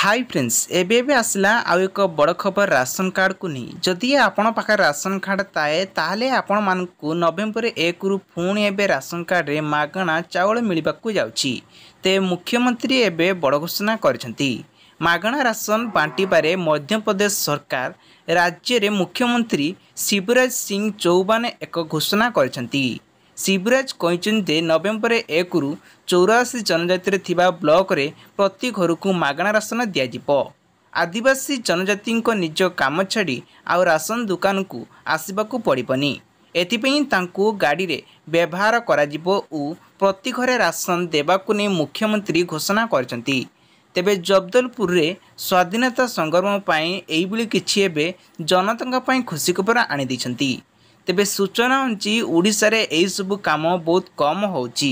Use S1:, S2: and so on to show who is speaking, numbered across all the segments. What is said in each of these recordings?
S1: high friends ଏବେ ଏବେ ଆସିଲା ଆଉ ଏକ ବଡ଼ ଖବର ରାସନ କାର୍ଡ଼କୁ ନେଇ ଯଦି ଆପଣ ପାଖରେ ରାସନ କାର୍ଡ଼ ଥାଏ ତାହେଲେ ଆପଣମାନଙ୍କୁ ନଭେମ୍ବର ଏକରୁ ପୁଣି ଏବେ ରାସନ କାର୍ଡ଼ରେ ମାଗଣା ଚାଉଳ ମିଳିବାକୁ ଯାଉଛି ତେବେ ମୁଖ୍ୟମନ୍ତ୍ରୀ ଏବେ ବଡ଼ ଘୋଷଣା କରିଛନ୍ତି ମାଗଣା ରାସନ ବାଣ୍ଟିବାରେ ମଧ୍ୟପ୍ରଦେଶ ସରକାର ରାଜ୍ୟରେ ମୁଖ୍ୟମନ୍ତ୍ରୀ ଶିବରାଜ ସିଂ ଚୌହାନ ଏକ ଘୋଷଣା କରିଛନ୍ତି ଶିବରାଜ କହିଛନ୍ତି ଯେ ନଭେମ୍ବର ଏକରୁ ଚଉରାଅଶୀ ଜନଜାତିରେ ଥିବା ବ୍ଲକରେ ପ୍ରତି ଘରକୁ ମାଗଣା ରାସନ ଦିଆଯିବ ଆଦିବାସୀ ଜନଜାତିଙ୍କ ନିଜ କାମ ଛାଡ଼ି ଆଉ ରାସନ ଦୋକାନକୁ ଆସିବାକୁ ପଡ଼ିବନି ଏଥିପାଇଁ ତାଙ୍କୁ ଗାଡ଼ିରେ ବ୍ୟବହାର କରାଯିବ ଓ ପ୍ରତି ଘରେ ରାସନ ଦେବାକୁ ନେଇ ମୁଖ୍ୟମନ୍ତ୍ରୀ ଘୋଷଣା କରିଛନ୍ତି ତେବେ ଜବଦଲପୁରରେ ସ୍ୱାଧୀନତା ସଂଗ୍ରାମ ପାଇଁ ଏଇଭଳି କିଛି ଏବେ ଜନତାଙ୍କ ପାଇଁ ଖୁସି ଖବର ଆଣିଦେଇଛନ୍ତି ତେବେ ସୂଚନା ଅଛି ଓଡ଼ିଶାରେ ଏହିସବୁ କାମ ବହୁତ କମ୍ ହେଉଛି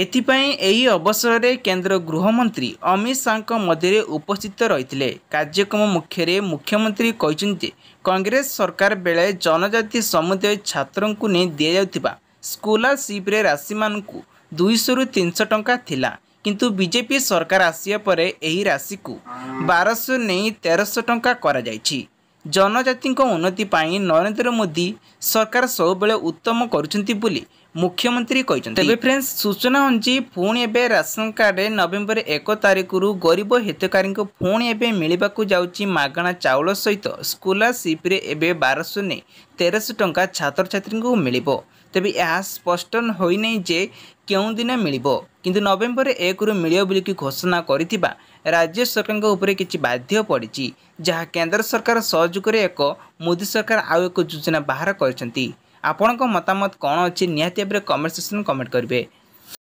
S1: ଏଥିପାଇଁ ଏହି ଅବସରରେ କେନ୍ଦ୍ର ଗୃହମନ୍ତ୍ରୀ ଅମିତ ଶାହାଙ୍କ ମଧ୍ୟରେ ଉପସ୍ଥିତ ରହିଥିଲେ କାର୍ଯ୍ୟକ୍ରମ ମୁଖ୍ୟରେ ମୁଖ୍ୟମନ୍ତ୍ରୀ କହିଛନ୍ତି କଂଗ୍ରେସ ସରକାର ବେଳେ ଜନଜାତି ସମୁଦାୟ ଛାତ୍ରଙ୍କୁ ନେଇ ଦିଆଯାଉଥିବା ସ୍କଲାରସିପ୍ରେ ରାଶିମାନଙ୍କୁ ଦୁଇଶହରୁ ତିନିଶହ ଟଙ୍କା ଥିଲା କିନ୍ତୁ ବିଜେପି ସରକାର ଆସିବା ପରେ ଏହି ରାଶିକୁ ବାରଶହ ନେଇ ତେରଶହ ଟଙ୍କା କରାଯାଇଛି ଜନଜାତିଙ୍କ ଉନ୍ନତି ପାଇଁ ନରେନ୍ଦ୍ର ମୋଦି ସରକାର ସବୁବେଳେ ଉତ୍ତମ କରୁଛନ୍ତି ବୋଲି ମୁଖ୍ୟମନ୍ତ୍ରୀ କହିଛନ୍ତି ତେବେ ଫ୍ରେଣ୍ଡସ୍ ସୂଚନା ହେଉଛି ପୁଣି ଏବେ ରାସନ କାର୍ଡ଼ରେ ନଭେମ୍ବର ଏକ ତାରିଖରୁ ଗରିବ ହିତକାରୀଙ୍କୁ ପୁଣି ଏବେ ମିଳିବାକୁ ଯାଉଛି ମାଗଣା ଚାଉଳ ସହିତ ସ୍କଲାରସିପ୍ରେ ଏବେ ବାରଶହ ନେଇ ତେରଶହ ଟଙ୍କା ଛାତ୍ରଛାତ୍ରୀଙ୍କୁ ମିଳିବ ତେବେ ଏହା ସ୍ପଷ୍ଟ ହୋଇନାହିଁ ଯେ କେଉଁଦିନ ମିଳିବ କିନ୍ତୁ ନଭେମ୍ବର ଏକରୁ ମିଳିବ ବୋଲିକି ଘୋଷଣା କରିଥିବା ରାଜ୍ୟ ସରକାରଙ୍କ ଉପରେ କିଛି ବାଧ୍ୟ ପଡ଼ିଛି ଯାହା କେନ୍ଦ୍ର ସରକାର ସହଯୋଗରେ ଏକ ମୋଦି ସରକାର ଆଉ ଏକ ଯୋଜନା ବାହାର କରିଛନ୍ତି আপোনক মতামত কোন আছে নিহতিপরে কমেন্ট সেকশনে কমেন্ট করিবে